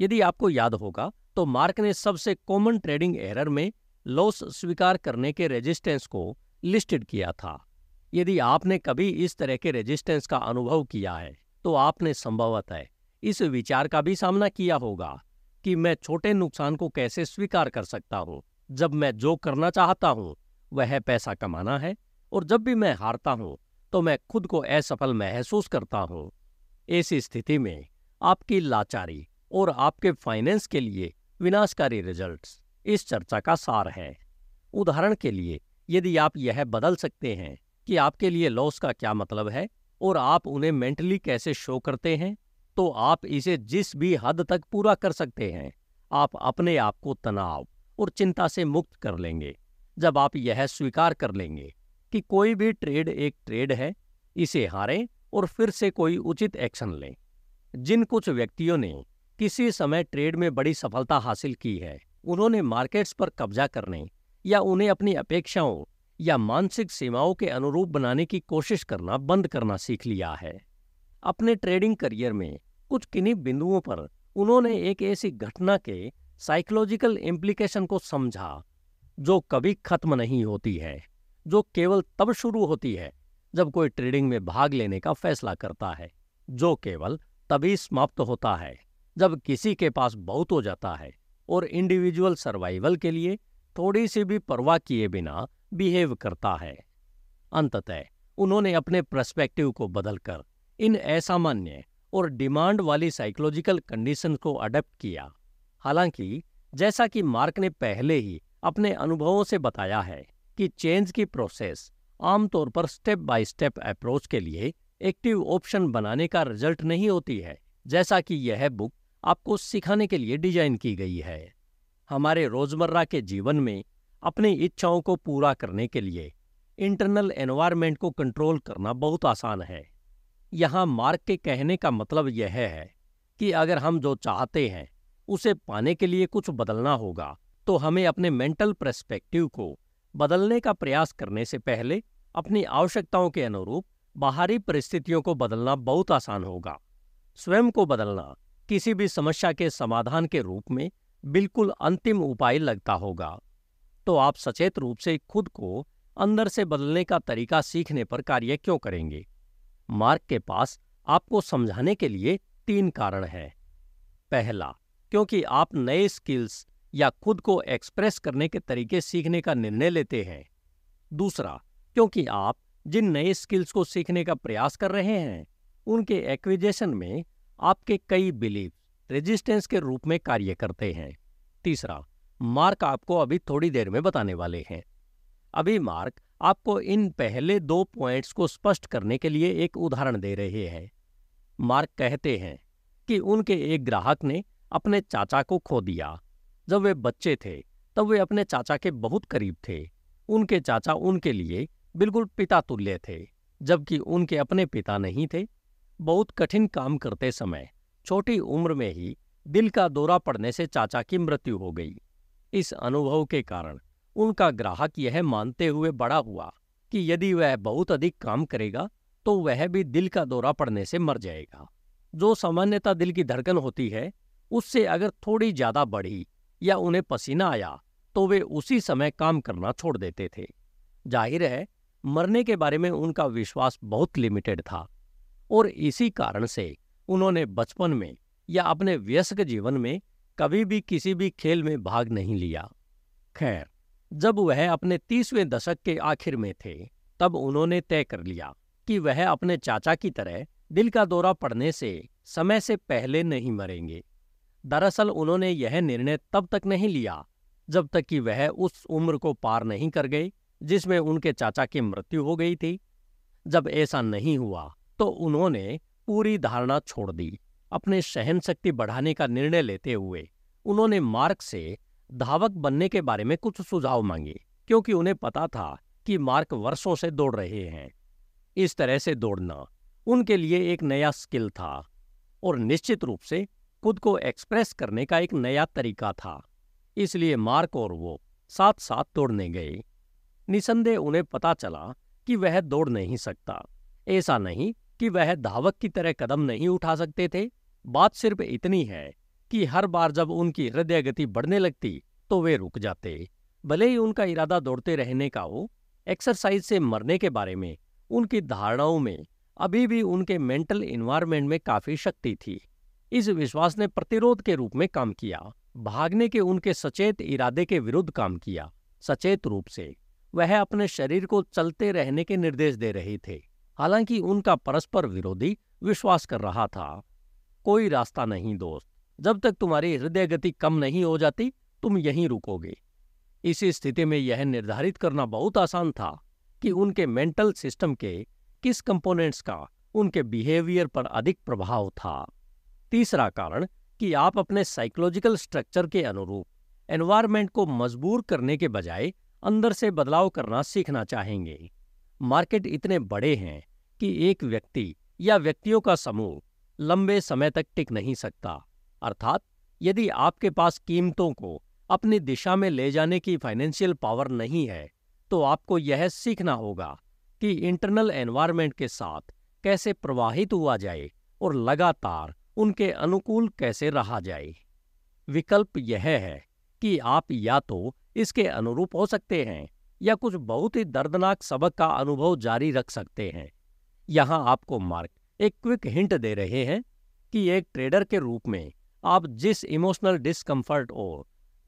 यदि आपको याद होगा तो मार्क ने सबसे कॉमन ट्रेडिंग एरर में लॉस स्वीकार करने के रेजिस्टेंस को लिस्टेड किया था यदि आपने कभी इस तरह के रेजिस्टेंस का अनुभव किया है तो आपने संभवतः इस विचार का भी सामना किया होगा कि मैं छोटे नुकसान को कैसे स्वीकार कर सकता हूँ जब मैं जो करना चाहता हूं वह पैसा कमाना है और जब भी मैं हारता हूँ तो मैं खुद को असफल महसूस करता हूं ऐसी स्थिति में आपकी लाचारी और आपके फाइनेंस के लिए विनाशकारी रिजल्ट्स इस चर्चा का सार है उदाहरण के लिए यदि आप यह बदल सकते हैं कि आपके लिए लॉस का क्या मतलब है और आप उन्हें मेंटली कैसे शो करते हैं तो आप इसे जिस भी हद तक पूरा कर सकते हैं आप अपने आप को तनाव और चिंता से मुक्त कर लेंगे जब आप यह स्वीकार कर लेंगे कि कोई भी ट्रेड एक ट्रेड है इसे हारें और फिर से कोई उचित एक्शन लें जिन कुछ व्यक्तियों ने किसी समय ट्रेड में बड़ी सफलता हासिल की है उन्होंने मार्केट्स पर कब्जा करने या उन्हें अपनी अपेक्षाओं या मानसिक सीमाओं के अनुरूप बनाने की कोशिश करना बंद करना सीख लिया है अपने ट्रेडिंग करियर में कुछ किन्हीं बिंदुओं पर उन्होंने एक ऐसी घटना के साइकोलॉजिकल इम्प्लीकेशन को समझा जो कभी खत्म नहीं होती है जो केवल तब शुरू होती है जब कोई ट्रेडिंग में भाग लेने का फैसला करता है जो केवल तभी समाप्त होता है जब किसी के पास बहुत हो जाता है और इंडिविजुअल सर्वाइवल के लिए थोड़ी सी भी परवाह किए बिना बिहेव करता है अंततः उन्होंने अपने प्रस्पेक्टिव को बदलकर इन असामान्य और डिमांड वाली साइकोलॉजिकल कंडीशन को अडेप्ट किया हालांकि जैसा कि मार्क ने पहले ही अपने अनुभवों से बताया है कि चेंज की प्रोसेस आमतौर पर स्टेप बाय स्टेप अप्रोच के लिए एक्टिव ऑप्शन बनाने का रिजल्ट नहीं होती है जैसा कि यह बुक आपको सिखाने के लिए डिजाइन की गई है हमारे रोज़मर्रा के जीवन में अपनी इच्छाओं को पूरा करने के लिए इंटरनल एनवायरनमेंट को कंट्रोल करना बहुत आसान है यहाँ मार्क के कहने का मतलब यह है कि अगर हम जो चाहते हैं उसे पाने के लिए कुछ बदलना होगा तो हमें अपने मेंटल प्रस्पेक्टिव को बदलने का प्रयास करने से पहले अपनी आवश्यकताओं के अनुरूप बाहरी परिस्थितियों को बदलना बहुत आसान होगा स्वयं को बदलना किसी भी समस्या के समाधान के रूप में बिल्कुल अंतिम उपाय लगता होगा तो आप सचेत रूप से खुद को अंदर से बदलने का तरीका सीखने पर कार्य क्यों करेंगे मार्क के पास आपको समझाने के लिए तीन कारण हैं पहला क्योंकि आप नए स्किल्स या खुद को एक्सप्रेस करने के तरीके सीखने का निर्णय लेते हैं दूसरा क्योंकि आप जिन नए स्किल्स को सीखने का प्रयास कर रहे हैं उनके एक्विजेशन में आपके कई बिलीव रेजिस्टेंस के रूप में कार्य करते हैं तीसरा मार्क आपको अभी थोड़ी देर में बताने वाले हैं अभी मार्क आपको इन पहले दो पॉइंट्स को स्पष्ट करने के लिए एक उदाहरण दे रहे हैं मार्क कहते हैं कि उनके एक ग्राहक ने अपने चाचा को खो दिया जब वे बच्चे थे तब वे अपने चाचा के बहुत करीब थे उनके चाचा उनके लिए बिल्कुल पिता तुल्य थे जबकि उनके अपने पिता नहीं थे बहुत कठिन काम करते समय छोटी उम्र में ही दिल का दौरा पड़ने से चाचा की मृत्यु हो गई इस अनुभव के कारण उनका ग्राहक यह मानते हुए बड़ा हुआ कि यदि वह बहुत अधिक काम करेगा तो वह भी दिल का दौरा पड़ने से मर जाएगा जो सामान्यता दिल की धड़कन होती है उससे अगर थोड़ी ज्यादा बढ़ी या उन्हें पसीना आया तो वे उसी समय काम करना छोड़ देते थे जाहिर है मरने के बारे में उनका विश्वास बहुत लिमिटेड था और इसी कारण से उन्होंने बचपन में या अपने व्यस्क जीवन में कभी भी किसी भी खेल में भाग नहीं लिया खैर जब वह अपने तीसवें दशक के आखिर में थे तब उन्होंने तय कर लिया कि वह अपने चाचा की तरह दिल का दौरा पड़ने से समय से पहले नहीं मरेंगे दरअसल उन्होंने यह निर्णय तब तक नहीं लिया जब तक कि वह उस उम्र को पार नहीं कर गए जिसमें उनके चाचा की मृत्यु हो गई थी जब ऐसा नहीं हुआ तो उन्होंने पूरी धारणा छोड़ दी अपने सहन शक्ति बढ़ाने का निर्णय लेते हुए उन्होंने मार्क से धावक बनने के बारे में कुछ सुझाव मांगे क्योंकि उन्हें पता था कि मार्क वर्षों से दौड़ रहे हैं इस तरह से दौड़ना उनके लिए एक नया स्किल था और निश्चित रूप से खुद को एक्सप्रेस करने का एक नया तरीका था इसलिए मार्क और वो साथ साथ दौड़ने गए निसंदेह उन्हें पता चला कि वह दौड़ नहीं सकता ऐसा नहीं कि वह धावक की तरह कदम नहीं उठा सकते थे बात सिर्फ इतनी है कि हर बार जब उनकी हृदय गति बढ़ने लगती तो वे रुक जाते भले ही उनका इरादा दौड़ते रहने का हो एक्सरसाइज से मरने के बारे में उनकी धारणाओं में अभी भी उनके मेंटल इन्वायरमेंट में काफ़ी शक्ति थी इस विश्वास ने प्रतिरोध के रूप में काम किया भागने के उनके सचेत इरादे के विरुद्ध काम किया सचेत रूप से वह अपने शरीर को चलते रहने के निर्देश दे रहे थे हालांकि उनका परस्पर विरोधी विश्वास कर रहा था कोई रास्ता नहीं दोस्त जब तक तुम्हारी हृदय गति कम नहीं हो जाती तुम यहीं रुकोगे इसी स्थिति में यह निर्धारित करना बहुत आसान था कि उनके मेंटल सिस्टम के किस कंपोनेंट्स का उनके बिहेवियर पर अधिक प्रभाव था तीसरा कारण कि आप अपने साइकोलॉजिकल स्ट्रक्चर के अनुरूप एनवायरमेंट को मजबूर करने के बजाय अंदर से बदलाव करना सीखना चाहेंगे मार्केट इतने बड़े हैं कि एक व्यक्ति या व्यक्तियों का समूह लंबे समय तक टिक नहीं सकता अर्थात यदि आपके पास कीमतों को अपनी दिशा में ले जाने की फाइनेंशियल पावर नहीं है तो आपको यह सीखना होगा कि इंटरनल एनवायरनमेंट के साथ कैसे प्रवाहित हुआ जाए और लगातार उनके अनुकूल कैसे रहा जाए विकल्प यह है कि आप या तो इसके अनुरूप हो सकते हैं या कुछ बहुत ही दर्दनाक सबक का अनुभव जारी रख सकते हैं यहाँ आपको मार्क एक क्विक हिंट दे रहे हैं कि एक ट्रेडर के रूप में आप जिस इमोशनल डिस्कम्फर्ट और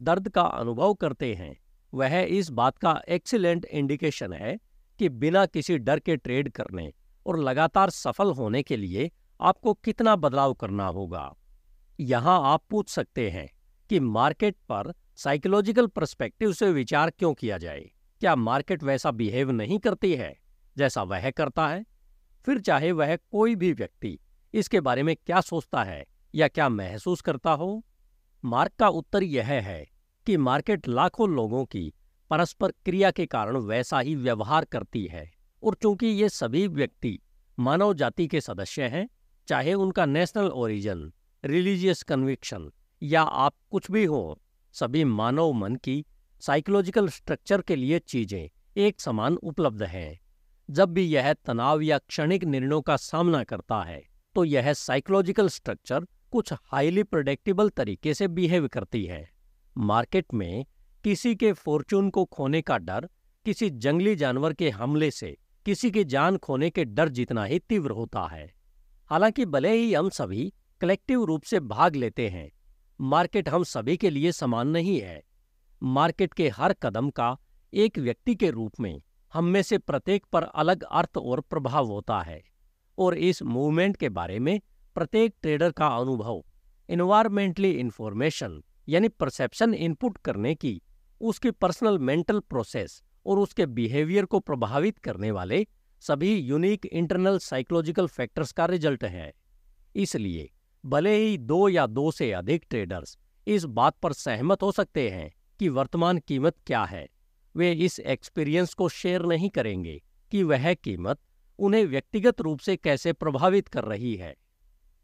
दर्द का अनुभव करते हैं वह इस बात का एक्सीलेंट इंडिकेशन है कि बिना किसी डर के ट्रेड करने और लगातार सफल होने के लिए आपको कितना बदलाव करना होगा यहाँ आप पूछ सकते हैं कि मार्केट पर साइकोलॉजिकल परस्पेक्टिव से विचार क्यों किया जाए क्या मार्केट वैसा बिहेव नहीं करती है जैसा वह करता है फिर चाहे वह कोई भी व्यक्ति इसके बारे में क्या सोचता है या क्या महसूस करता हो मार्क का उत्तर यह है कि मार्केट लाखों लोगों की परस्पर क्रिया के कारण वैसा ही व्यवहार करती है और चूंकि ये सभी व्यक्ति मानव जाति के सदस्य हैं चाहे उनका नेशनल ओरिजिन रिलीजियस कन्विक्शन या आप कुछ भी हो सभी मानव मन की साइकोलॉजिकल स्ट्रक्चर के लिए चीजें एक समान उपलब्ध हैं जब भी यह तनाव या क्षणिक निर्णयों का सामना करता है तो यह साइकोलॉजिकल स्ट्रक्चर कुछ हाईली प्रोडिक्टेबल तरीके से बिहेव करती है मार्केट में किसी के फॉर्चून को खोने का डर किसी जंगली जानवर के हमले से किसी की जान खोने के डर जितना ही तीव्र होता है हालांकि भले ही हम सभी कलेक्टिव रूप से भाग लेते हैं मार्केट हम सभी के लिए समान नहीं है मार्केट के हर कदम का एक व्यक्ति के रूप में हम में से प्रत्येक पर अलग अर्थ और प्रभाव होता है और इस मूवमेंट के बारे में प्रत्येक ट्रेडर का अनुभव इन्वायरमेंटली इन्फॉर्मेशन यानी परसेप्शन इनपुट करने की उसके पर्सनल मेंटल प्रोसेस और उसके बिहेवियर को प्रभावित करने वाले सभी यूनिक इंटरनल साइकोलॉजिकल फैक्टर्स का रिजल्ट है इसलिए भले ही दो या दो से अधिक ट्रेडर्स इस बात पर सहमत हो सकते हैं कि वर्तमान कीमत क्या है वे इस एक्सपीरियंस को शेयर नहीं करेंगे कि वह कीमत उन्हें व्यक्तिगत रूप से कैसे प्रभावित कर रही है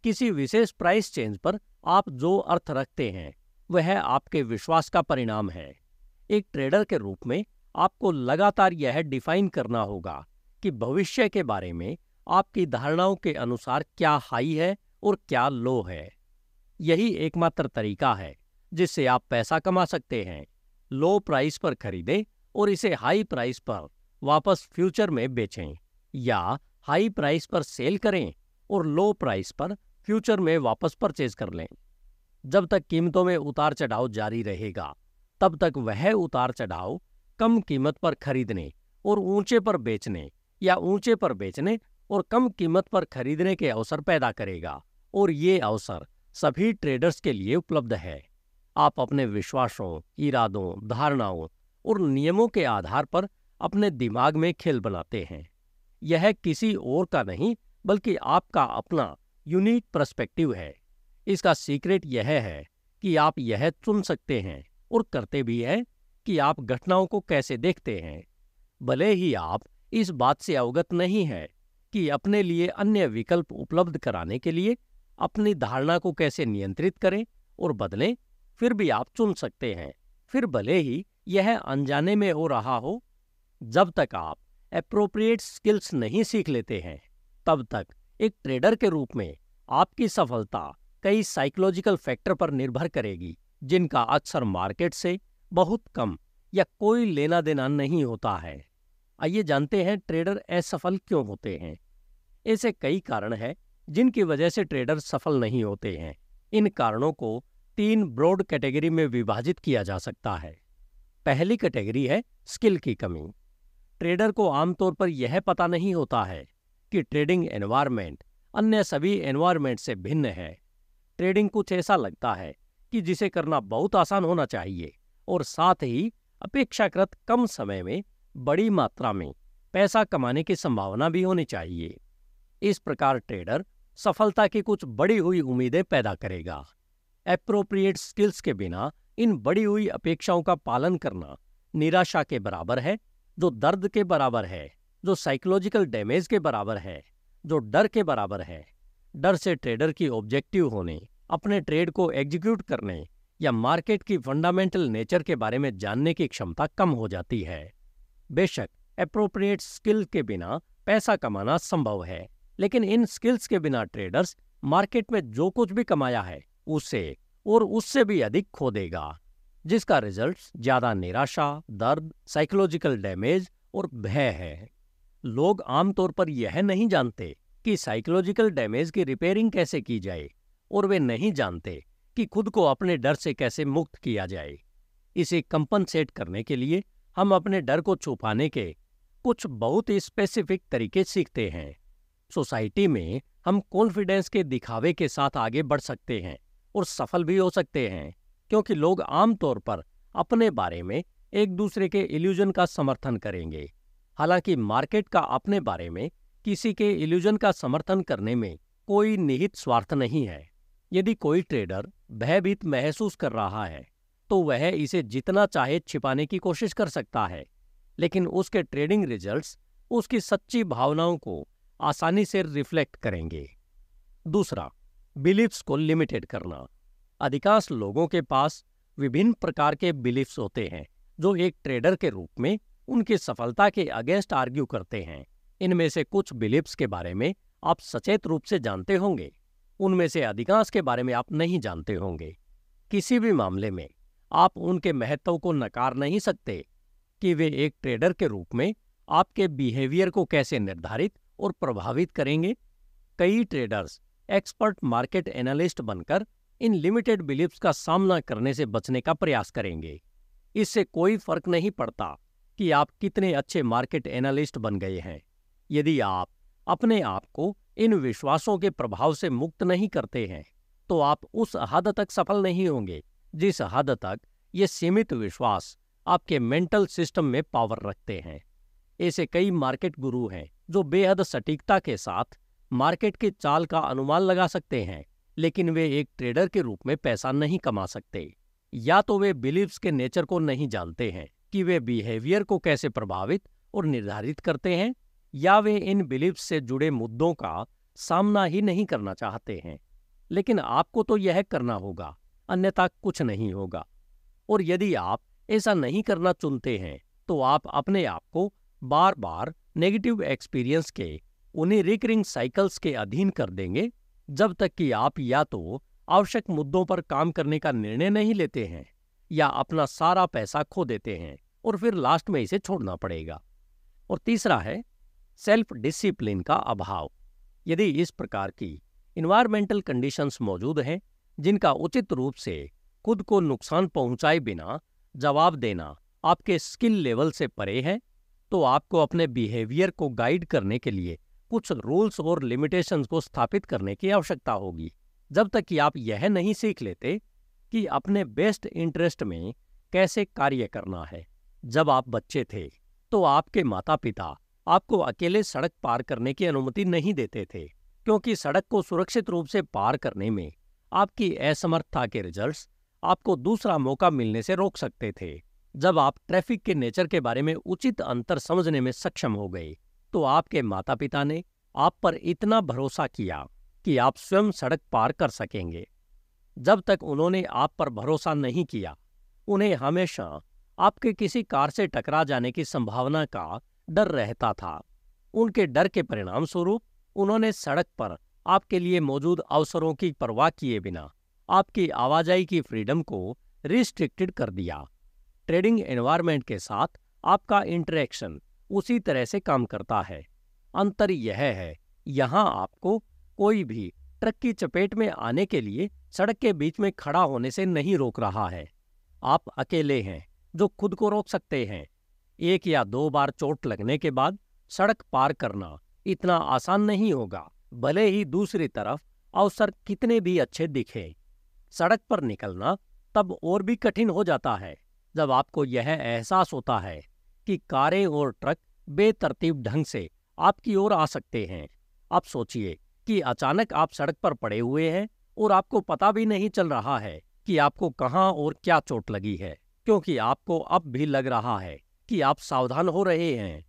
किसी विशेष प्राइस चेंज पर आप जो अर्थ रखते हैं वह आपके विश्वास का परिणाम है एक ट्रेडर के रूप में आपको लगातार यह डिफाइन करना होगा कि भविष्य के बारे में आपकी धारणाओं के अनुसार क्या हाई है और क्या लो है यही एकमात्र तरीका है जिससे आप पैसा कमा सकते हैं लो प्राइस पर खरीदें और इसे हाई प्राइस पर वापस फ्यूचर में बेचें या हाई प्राइस पर सेल करें और लो प्राइस पर फ्यूचर में वापस परचेज कर लें जब तक कीमतों में उतार चढ़ाव जारी रहेगा तब तक वह उतार चढ़ाव कम कीमत पर खरीदने और ऊंचे पर बेचने या ऊंचे पर बेचने और कम कीमत पर खरीदने के अवसर पैदा करेगा और ये अवसर सभी ट्रेडर्स के लिए उपलब्ध है आप अपने विश्वासों इरादों धारणाओं और नियमों के आधार पर अपने दिमाग में खेल बनाते हैं यह किसी और का नहीं बल्कि आपका अपना यूनिक प्रस्पेक्टिव है इसका सीक्रेट यह है कि आप यह चुन सकते हैं और करते भी हैं कि आप घटनाओं को कैसे देखते हैं भले ही आप इस बात से अवगत नहीं हैं कि अपने लिए अन्य विकल्प उपलब्ध कराने के लिए अपनी धारणा को कैसे नियंत्रित करें और बदलें फिर भी आप चुन सकते हैं फिर भले ही यह अनजाने में हो रहा हो जब तक आप अप्रोप्रिएट स्किल्स नहीं सीख लेते हैं तब तक एक ट्रेडर के रूप में आपकी सफलता कई साइकोलॉजिकल फैक्टर पर निर्भर करेगी जिनका अक्सर मार्केट से बहुत कम या कोई लेना देना नहीं होता है आइए जानते हैं ट्रेडर असफल क्यों होते हैं ऐसे कई कारण हैं जिनकी वजह से ट्रेडर सफल नहीं होते हैं इन कारणों को तीन ब्रॉड कैटेगरी में विभाजित किया जा सकता है पहली कैटेगरी है स्किल की कमी ट्रेडर को आमतौर पर यह पता नहीं होता है कि ट्रेडिंग एनवायरमेंट अन्य सभी एनवायरमेंट से भिन्न है ट्रेडिंग कुछ ऐसा लगता है कि जिसे करना बहुत आसान होना चाहिए और साथ ही अपेक्षाकृत कम समय में बड़ी मात्रा में पैसा कमाने की संभावना भी होनी चाहिए इस प्रकार ट्रेडर सफलता की कुछ बड़ी हुई उम्मीदें पैदा करेगा एप्रोप्रिएट स्किल्स के बिना इन बड़ी हुई अपेक्षाओं का पालन करना निराशा के बराबर है जो दर्द के बराबर है जो साइकोलॉजिकल डैमेज के बराबर है जो डर के बराबर है डर से ट्रेडर की ऑब्जेक्टिव होने अपने ट्रेड को एग्जीक्यूट करने या मार्केट की फंडामेंटल नेचर के बारे में जानने की क्षमता कम हो जाती है बेशक अप्रोप्रिएट स्किल के बिना पैसा कमाना संभव है लेकिन इन स्किल्स के बिना ट्रेडर्स मार्केट में जो कुछ भी कमाया है उसे और उससे भी अधिक खो देगा जिसका रिजल्ट ज्यादा निराशा दर्द साइकोलॉजिकल डैमेज और भय है लोग आमतौर पर यह नहीं जानते कि साइकोलॉजिकल डैमेज की रिपेयरिंग कैसे की जाए और वे नहीं जानते कि खुद को अपने डर से कैसे मुक्त किया जाए इसे कंपनसेट करने के लिए हम अपने डर को छुपाने के कुछ बहुत ही स्पेसिफिक तरीके सीखते हैं सोसाइटी में हम कॉन्फिडेंस के दिखावे के साथ आगे बढ़ सकते हैं और सफल भी हो सकते हैं क्योंकि लोग आमतौर पर अपने बारे में एक दूसरे के इल्यूजन का समर्थन करेंगे हालांकि मार्केट का अपने बारे में किसी के इल्यूजन का समर्थन करने में कोई निहित स्वार्थ नहीं है यदि कोई ट्रेडर भयभीत महसूस कर रहा है तो वह इसे जितना चाहे छिपाने की कोशिश कर सकता है लेकिन उसके ट्रेडिंग रिजल्ट्स उसकी सच्ची भावनाओं को आसानी से रिफ्लेक्ट करेंगे दूसरा बिलीफ्स को लिमिटेड करना अधिकांश लोगों के पास विभिन्न प्रकार के बिलीफ्स होते हैं जो एक ट्रेडर के रूप में उनकी सफलता के अगेंस्ट आर्ग्यू करते हैं इनमें से कुछ बिलीफ्स के बारे में आप सचेत रूप से जानते होंगे उनमें से अधिकांश के बारे में आप नहीं जानते होंगे किसी भी मामले में आप उनके महत्व को नकार नहीं सकते कि वे एक ट्रेडर के रूप में आपके बिहेवियर को कैसे निर्धारित और प्रभावित करेंगे कई ट्रेडर्स एक्सपर्ट मार्केट एनालिस्ट बनकर इन लिमिटेड बिलीफ्स का सामना करने से बचने का प्रयास करेंगे इससे कोई फर्क नहीं पड़ता कि आप कितने अच्छे मार्केट एनालिस्ट बन गए हैं यदि आप अपने आप को इन विश्वासों के प्रभाव से मुक्त नहीं करते हैं तो आप उस हद तक सफल नहीं होंगे जिस हद तक ये सीमित विश्वास आपके मेंटल सिस्टम में पावर रखते हैं ऐसे कई मार्केट गुरु हैं जो बेहद सटीकता के साथ मार्केट के चाल का अनुमान लगा सकते हैं लेकिन वे एक ट्रेडर के रूप में पैसा नहीं कमा सकते या तो वे बिलीव्स के नेचर को नहीं जानते हैं कि वे बिहेवियर को कैसे प्रभावित और निर्धारित करते हैं या वे इन बिलीव्स से जुड़े मुद्दों का सामना ही नहीं करना चाहते हैं लेकिन आपको तो यह करना होगा अन्यथा कुछ नहीं होगा और यदि आप ऐसा नहीं करना चुनते हैं तो आप अपने आप को बार बार नेगेटिव एक्सपीरियंस के उन्हें रिकरिंग साइकल्स के अधीन कर देंगे जब तक कि आप या तो आवश्यक मुद्दों पर काम करने का निर्णय नहीं लेते हैं या अपना सारा पैसा खो देते हैं और फिर लास्ट में इसे छोड़ना पड़ेगा और तीसरा है सेल्फ डिसिप्लिन का अभाव यदि इस प्रकार की इन्वायरमेंटल कंडीशंस मौजूद हैं जिनका उचित रूप से खुद को नुकसान पहुंचाए बिना जवाब देना आपके स्किल लेवल से परे है तो आपको अपने बिहेवियर को गाइड करने के लिए कुछ रूल्स और लिमिटेशंस को स्थापित करने की आवश्यकता होगी जब तक कि आप यह नहीं सीख लेते कि अपने बेस्ट इंटरेस्ट में कैसे कार्य करना है जब आप बच्चे थे तो आपके माता पिता आपको अकेले सड़क पार करने की अनुमति नहीं देते थे क्योंकि सड़क को सुरक्षित रूप से पार करने में आपकी असमर्थता के रिजल्ट्स आपको दूसरा मौका मिलने से रोक सकते थे जब आप ट्रैफिक के नेचर के बारे में उचित अंतर समझने में सक्षम हो गए तो आपके माता पिता ने आप पर इतना भरोसा किया कि आप स्वयं सड़क पार कर सकेंगे जब तक उन्होंने आप पर भरोसा नहीं किया उन्हें हमेशा आपके किसी कार से टकरा जाने की संभावना का डर रहता था उनके डर के परिणाम स्वरूप उन्होंने सड़क पर आपके लिए मौजूद अवसरों की परवाह किए बिना आपकी आवाजाही की फ्रीडम को रिस्ट्रिक्टेड कर दिया ट्रेडिंग एनवायरमेंट के साथ आपका इंटरेक्शन उसी तरह से काम करता है अंतर यह है यहाँ आपको कोई भी ट्रक की चपेट में आने के लिए सड़क के बीच में खड़ा होने से नहीं रोक रहा है आप अकेले हैं जो खुद को रोक सकते हैं एक या दो बार चोट लगने के बाद सड़क पार करना इतना आसान नहीं होगा भले ही दूसरी तरफ अवसर कितने भी अच्छे दिखे सड़क पर निकलना तब और भी कठिन हो जाता है जब आपको यह एहसास होता है कि कारें और ट्रक बेतरतीब ढंग से आपकी ओर आ सकते हैं आप सोचिए कि अचानक आप सड़क पर पड़े हुए हैं और आपको पता भी नहीं चल रहा है कि आपको कहाँ और क्या चोट लगी है क्योंकि आपको अब भी लग रहा है कि आप सावधान हो रहे हैं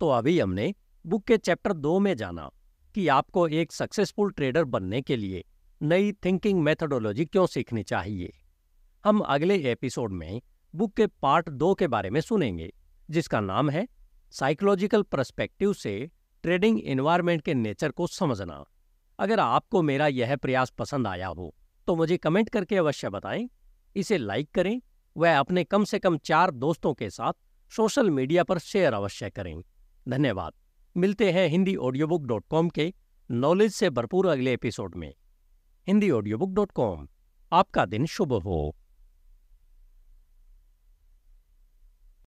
तो अभी हमने बुक के चैप्टर दो में जाना कि आपको एक सक्सेसफुल ट्रेडर बनने के लिए नई थिंकिंग मेथडोलॉजी क्यों सीखनी चाहिए हम अगले एपिसोड में बुक के पार्ट दो के बारे में सुनेंगे जिसका नाम है साइकोलॉजिकल परस्पेक्टिव से ट्रेडिंग एनवायरमेंट के नेचर को समझना अगर आपको मेरा यह प्रयास पसंद आया हो तो मुझे कमेंट करके अवश्य बताएं इसे लाइक करें वह अपने कम से कम चार दोस्तों के साथ सोशल मीडिया पर शेयर अवश्य करें धन्यवाद मिलते हैं Hindi audio book dot com के नॉलेज से भरपूर अगले एपिसोड में Hindi audio book dot com आपका दिन शुभ हो